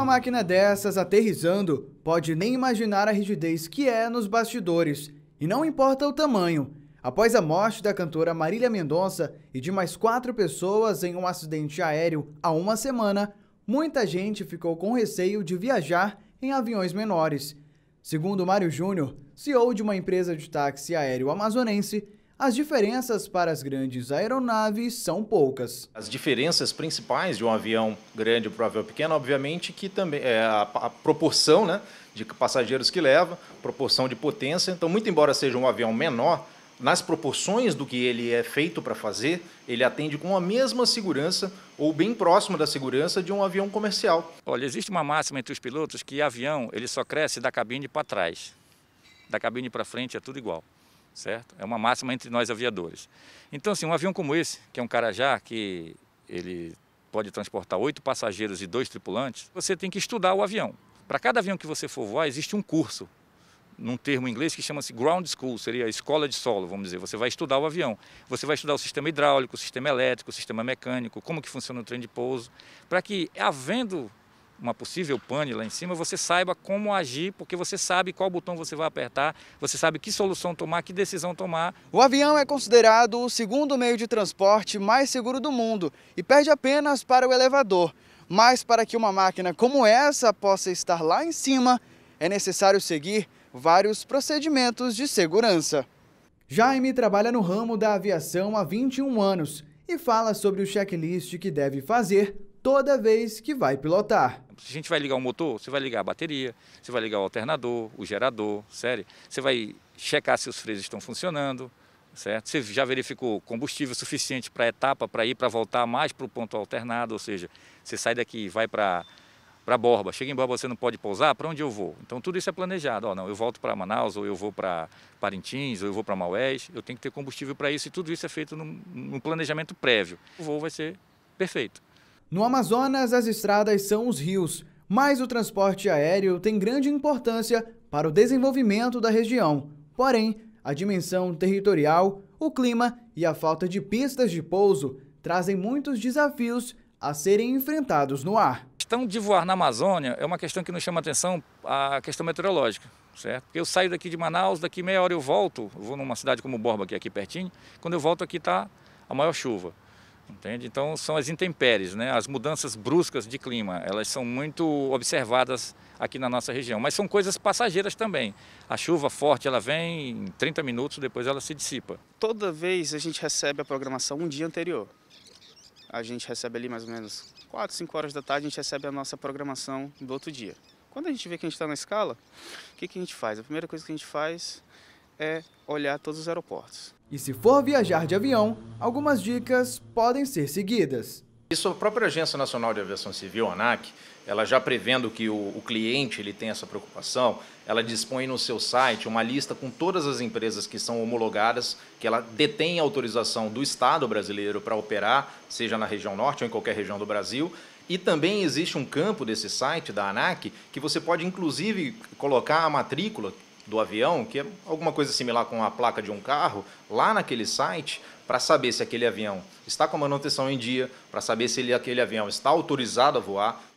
uma máquina dessas aterrizando pode nem imaginar a rigidez que é nos bastidores, e não importa o tamanho. Após a morte da cantora Marília Mendonça e de mais quatro pessoas em um acidente aéreo há uma semana, muita gente ficou com receio de viajar em aviões menores. Segundo Mário Júnior, CEO de uma empresa de táxi aéreo amazonense, as diferenças para as grandes aeronaves são poucas. As diferenças principais de um avião grande para um avião pequeno, obviamente, que também é a, a proporção né, de passageiros que leva, proporção de potência. Então, muito embora seja um avião menor, nas proporções do que ele é feito para fazer, ele atende com a mesma segurança ou bem próximo da segurança de um avião comercial. Olha, existe uma máxima entre os pilotos que avião ele só cresce da cabine para trás. Da cabine para frente é tudo igual certo? É uma máxima entre nós aviadores. Então, assim, um avião como esse, que é um Carajá, que ele pode transportar oito passageiros e dois tripulantes, você tem que estudar o avião. Para cada avião que você for voar, existe um curso, num termo em inglês que chama-se ground school, seria a escola de solo, vamos dizer. Você vai estudar o avião, você vai estudar o sistema hidráulico, o sistema elétrico, o sistema mecânico, como que funciona o trem de pouso, para que, havendo uma possível pane lá em cima, você saiba como agir, porque você sabe qual botão você vai apertar, você sabe que solução tomar, que decisão tomar. O avião é considerado o segundo meio de transporte mais seguro do mundo e perde apenas para o elevador. Mas para que uma máquina como essa possa estar lá em cima, é necessário seguir vários procedimentos de segurança. Jaime trabalha no ramo da aviação há 21 anos e fala sobre o checklist que deve fazer toda vez que vai pilotar. A gente vai ligar o motor, você vai ligar a bateria, você vai ligar o alternador, o gerador, sério. Você vai checar se os freios estão funcionando, certo? Você já verificou combustível suficiente para a etapa, para ir, para voltar mais para o ponto alternado, ou seja, você sai daqui e vai para para Borba. Chega em Borba, você não pode pousar, para onde eu vou? Então tudo isso é planejado. Oh, não, eu volto para Manaus, ou eu vou para Parintins, ou eu vou para Maués, eu tenho que ter combustível para isso e tudo isso é feito num, num planejamento prévio. O voo vai ser perfeito. No Amazonas, as estradas são os rios, mas o transporte aéreo tem grande importância para o desenvolvimento da região. Porém, a dimensão territorial, o clima e a falta de pistas de pouso trazem muitos desafios a serem enfrentados no ar. A questão de voar na Amazônia é uma questão que nos chama a atenção a questão meteorológica, certo? Porque eu saio daqui de Manaus, daqui meia hora eu volto, vou numa cidade como Borba, que é aqui pertinho, quando eu volto aqui está a maior chuva. Entende? Então são as intempéries, né? as mudanças bruscas de clima, elas são muito observadas aqui na nossa região, mas são coisas passageiras também. A chuva forte, ela vem em 30 minutos, depois ela se dissipa. Toda vez a gente recebe a programação um dia anterior. A gente recebe ali mais ou menos 4, 5 horas da tarde, a gente recebe a nossa programação do outro dia. Quando a gente vê que a gente está na escala, o que, que a gente faz? A primeira coisa que a gente faz é olhar todos os aeroportos. E se for viajar de avião, algumas dicas podem ser seguidas. Isso a própria Agência Nacional de Aviação Civil, ANAC, ela já prevendo que o, o, cliente ele tem essa preocupação, ela dispõe no seu site uma lista com todas as empresas que são homologadas, que ela detém autorização do Estado brasileiro para operar, seja na região norte ou em qualquer região do Brasil. E também existe um campo desse site da ANAC que você pode inclusive colocar a matrícula do avião, que é alguma coisa similar com a placa de um carro, lá naquele site, para saber se aquele avião está com a manutenção em dia, para saber se ele, aquele avião está autorizado a voar,